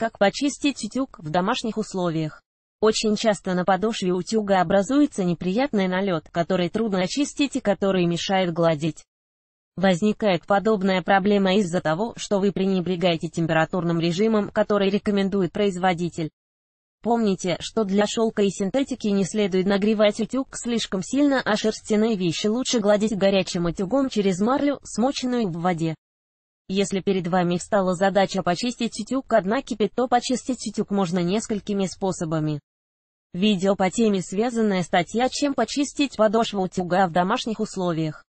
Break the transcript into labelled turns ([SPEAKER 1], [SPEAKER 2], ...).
[SPEAKER 1] Как почистить утюг в домашних условиях? Очень часто на подошве утюга образуется неприятный налет, который трудно очистить и который мешает гладить. Возникает подобная проблема из-за того, что вы пренебрегаете температурным режимом, который рекомендует производитель. Помните, что для шелка и синтетики не следует нагревать утюг слишком сильно, а шерстяные вещи лучше гладить горячим утюгом через марлю, смоченную в воде. Если перед вами встала задача почистить утюг одна накипи, то почистить утюг можно несколькими способами. Видео по теме связанная статья «Чем почистить подошву утюга в домашних условиях».